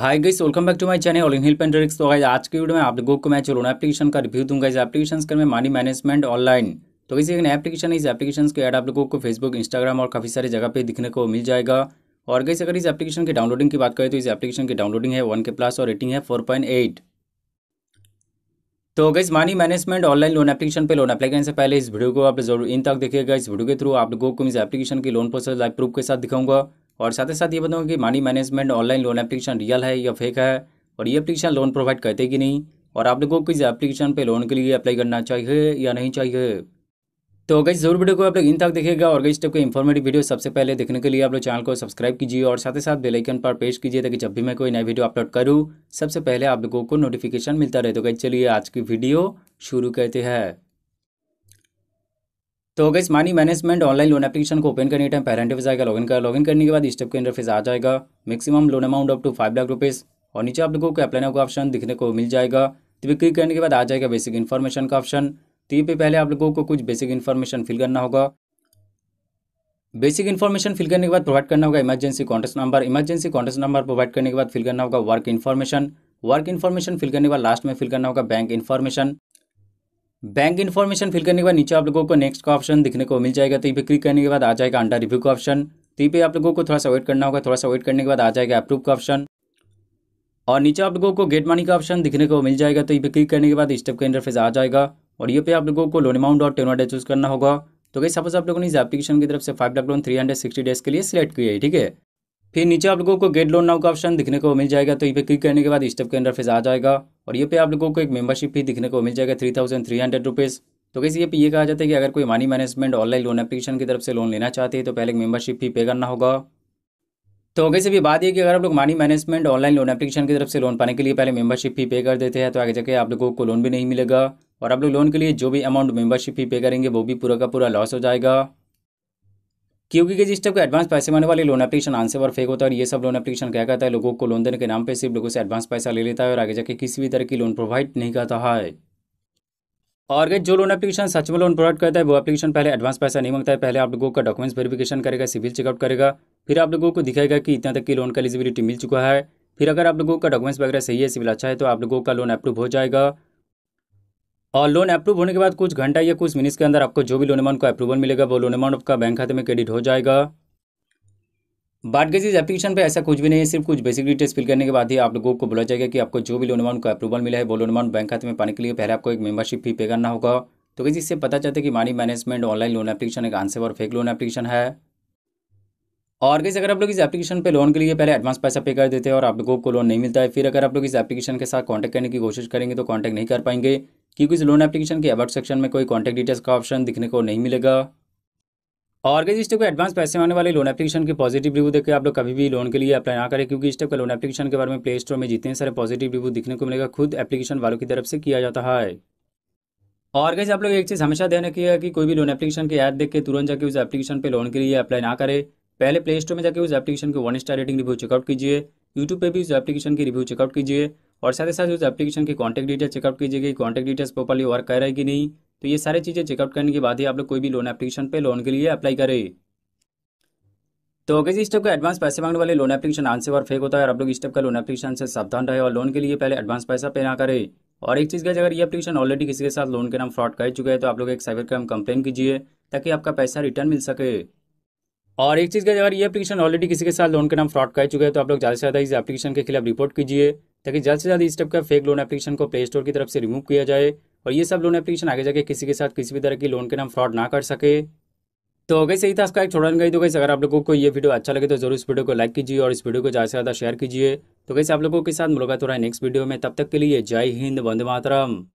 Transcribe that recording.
hi guys welcome back to my channel all in hill pentrix तो guys आज के video में आप लोगों को मैं चलो एप्लीकेशन का रिव्यू दूंगा इस एप्लीकेशन का मैं मनी मैनेजमेंट ऑनलाइन तो किसी एक नया एप्लीकेशन है इस एप्लीकेशन के ऐड आप लोगों को फेसबुक इंस्टाग्राम और काफ़ी सारी जगह पर दिखने को मिल जाएगा और गई अगर इस एप्लीकेशन की डाउनलोडिंग की बात करें तो इस एप्लीकेशन की डाउनलोडिंग है वन के प्लस और रेटिंग है फोर तो गई money management online loan application पे लोन अप्लाई करने से पहले इस वीडियो को आप जरूर इन तक देखिएगा इस वीडियो के थ्रू आप लोगों को इस एप्लीकेशन की लोन प्रोसेस लाइव प्रूफ के साथ दिखाऊंगा और साथ ही साथ ये बताऊँगा कि money management online loan application real है या फेक है और ये एप्लीकेशन लोन प्रोवाइड करते कि नहीं और आप लोगों को किस एप्लीकेशन पे लोन के लिए अप्लाई करना चाहिए या नहीं चाहिए तो गई जरूर वीडियो को आप लोग इन तक देखेगा और गई टाइप के इन्फॉर्मेटिव वीडियो सबसे पहले देखने के लिए आप लोग चैनल को सब्सक्राइब कीजिए और साथ ही साथ बेल आइकन पर प्रेस कीजिए ताकि जब भी मैं कोई नया वीडियो अपलोड करूँ सबसे पहले आप लोगों को नोटिफिकेशन मिलता रहे तो गई चलिए आज की वीडियो शुरू करते हैं तो इस money management online loan application को ओपन करने टाइम पेरेंट ऑफिस आएगा लॉगिन कर लॉगिन करने के बाद स्टेप के इंटरफेस आ जाएगा maximum loan amount up to five lakh rupees और नीचे आप लोगों को अप्लाई का ऑप्शन दिखने को मिल जाएगा तो वे क्लिक करने के बाद आ जाएगा बेसिक इन्फॉर्मेशन का ऑप्शन तो ये पे पहले आप लोगों को कुछ बेसिक इन्फॉर्मेशन फिल करना होगा बेसिक इन्फॉर्मेशन फिल करने के बाद प्रोवाइड करना होगा emergency contact number emergency contact number provide करने के बाद फिल करना होगा work information work information fill करने के बाद लास्ट में फिल करना होगा bank information bank information fill करने के बाद नीचे आप लोगों को नेक्स्ट का ऑप्शन दिखने को मिल जाएगा तो ये पे क्लिक करने के बाद आ जाएगा अंडर रिव्यू का ऑप्शन तो ये पे आप लोगों को थोड़ा सा वेट करना होगा थोड़ा सा वेट करने के बाद आ जाएगा अप्रूव का ऑप्शन और नीचे आप लोगों को गेट मनी का ऑप्शन दिखने को मिल जाएगा तो ये पे क्लिक करने के बाद स्टेप का इंटरफेस आ जाएगा और ये पे आप लोगों को लोन अमाउंट और टेनोडे चूज करना होगा तो कैसे सपोज आप लोगों ने इस एप्लीकेशन की तरफ से five lakh loan three hundred sixty days के लिए सिलेक्ट किया है ठीक है फिर नीचे आप लोगों को गेट लोन नाउ का ऑप्शन दिखने को मिल जाएगा तो ये पे क्लिक करने के बाद स्टेप के अंदर फिर आ जाएगा और ये पे आप लोगों को एक मेंबरशिप फी दिखने को मिल जाएगा three thousand three hundred rupees तो कैसे ये पे ये कहा जाता है कि अगर कोई money management online loan application की तरफ से लोन लेना चाहते हैं तो पहले एक मेंबरशिप फी पे करना होगा तो कैसे भी बात यह कि अगर आप लोग money management online loan application की तरफ से लोन पाने के लिए पहले मेंबरशिप फी पे कर देते हैं तो आगे जाके आप लोगों को लोन भी नहीं मिलेगा और आप लोग लोन के लिए जो भी अमाउंट मेंबरशिप फी पे करेंगे वो भी पूरा का पूरा लॉस हो जाएगा क्योंकि जिस टाइप का एडवांस पैसे माने वाले लोन एप्लीकेशन आंसर पर फेक होता है और ये सब लोन एप्लीकेशन क्या कहता है लोगों को लोन देने के नाम पर सिर्फ लोगों से एडवांस पैसा ले लेता है और आगे जाके किसी भी तरह की लोन प्रोवाइड नहीं करता है और जो लोन एप्लीकेशन सच में लोन प्रोवाइड करता है वो एप्लीकेशन पहले एडवांस पैसा नहीं मांगता है पहले आप लोगों का डॉक्यूमेंट्स वेरिफिकेशन करेगा सिविल चेकअप करेगा फिर आप लोगों को दिखाएगा कि इतना तक की लोन का एलिजिबिलिटी मिल चुका है फिर अगर आप लोगों का डॉक्यूमेंट्स वगैरह सही है सिविल अच्छा है तो आप लोगों का लोन अप्रूव हो जाएगा और लोन अप्रूव होने के बाद कुछ घंटा या कुछ मिनट्स के अंदर आपको जो भी लोन अमाउंट का अप्रूवल मिलेगा वो लोन अमाउंट आपका बैंक खाते में क्रेडिट हो जाएगा बाट गई इस एप्लीकेशन पे ऐसा कुछ भी नहीं है सिर्फ कुछ बेसिक डिटेल्स फिल करने के बाद ही आप लोगों को बोला जाएगा कि आपको जो भी लोन अमाउंट का अप्रूवल मिला है वो लोन अमाउंट बैंक खाते में पाने के लिए पहले आपको एक मेंबरशिप फी पे करना होगा तो कैसे इससे पता चलता है कि money management online loan application एक आंसर और फेक लोन एप्लीकेशन है और कैसे अगर आप लोग इस एप्लीकेशन पे लोन के लिए पहले एडवांस पैसा पे कर देते हैं और आप लोगों को लोन नहीं मिलता है फिर अगर आप लोग इस एप्लीकेशन के साथ कॉन्टैक्ट करने की कोशिश करेंगे तो कॉन्टैक्ट नहीं कर पाएंगे क्योंकि इस लोन एप्लीकेशन के अबाउट सेक्शन में कोई कॉन्टैक्ट डिटेल्स का ऑप्शन दिखने को नहीं मिलेगा और इस टाइप को एडवांस पैसे आने वाले लोन एप्लीकेशन के पॉजिटिव रिव्यू देखकर आप लोग कभी भी लोन के लिए अप्लाई ना करें क्योंकि इस टाइप का लोन एप्लीकेशन के बारे में प्ले स्टोर में जितने सारे पॉजिटिव रिव्यू दिखने को मिलेगा खुद एप्लीकेशन वालों की तरफ से किया जाता है और गैस आप लोग एक चीज़ हमेशा ध्यान रखिएगा कि कोई भी लोन एप्लीकेशन के ऐड देख के तुरंत जाके उस एप्लीकेशन पर लोन के लिए अप्लाई ना करें पहले प्ले स्टोर में जाकर उस एप्लीकेशन के one star rating review checkout कीजिए यूट्यूब पर भी उस एप्लीकेशन की रिव्यू चेकआउट कीजिए और साथ ही साथ उस एप्लीकेशन की कॉन्टैक्ट डिटेल चेकअप कीजिएगा कॉन्टैक्ट डिटेल्स प्रॉपरली वर्क कर रहा है कि नहीं तो ये सारी चीज़ें चेकअप करने के बाद ही आप लोग कोई भी लोन एप्लीकेशन पर लोन के लिए अप्लाई करें तो अगर इस स्टेप का एडवांस पैसे मांगने वाले लोन एप्लीकेशन आंसर और फेक होता है और आप लोग इस स्टेप का लोन एप्लीकेशन से सावधान रहे और लोन के लिए पहले एडवांस पैसा पे ना करें और एक चीज़ का अगर ये एप्लीकेशन ऑलरेडी किसी के साथ लोन के नाम फ्रॉड कर चुके हैं तो आप लोग एक साइबर क्राइम कंप्लेन कीजिए ताकि आपका पैसा रिटर्न मिल सके और एक चीज़ का अगर ये एप्लीकेशन ऑलरेडी किसी के साथ लोन के नाम फ्रॉड कर चुके हैं तो आप लोग ज़्यादा से ज़्यादा इस एप्लीकेशन के खिलाफ रिपोर्ट कीजिए ताकि जल्द से जल्द इस टाइप का फेक लोन एप्लीकेशन को प्ले स्टोर की तरफ से रिमूव किया जाए और ये सब लोन एप्लीकेशन आगे जाके किसी के साथ किसी भी तरह की लोन के नाम फ्रॉड ना कर सके तो अगर सही था इसका एक छोटा गई तो कैसे अगर आप लोगों को ये वीडियो अच्छा लगे तो जरूर इस वीडियो को लाइक कीजिए और इस वीडियो को ज़्यादा से ज़्यादा शेयर कीजिए तो कैसे आप लोगों के साथ मुलाकात हो रहा है नेक्स्ट वीडियो में तब तक के लिए जय हिंद वंदे मातरम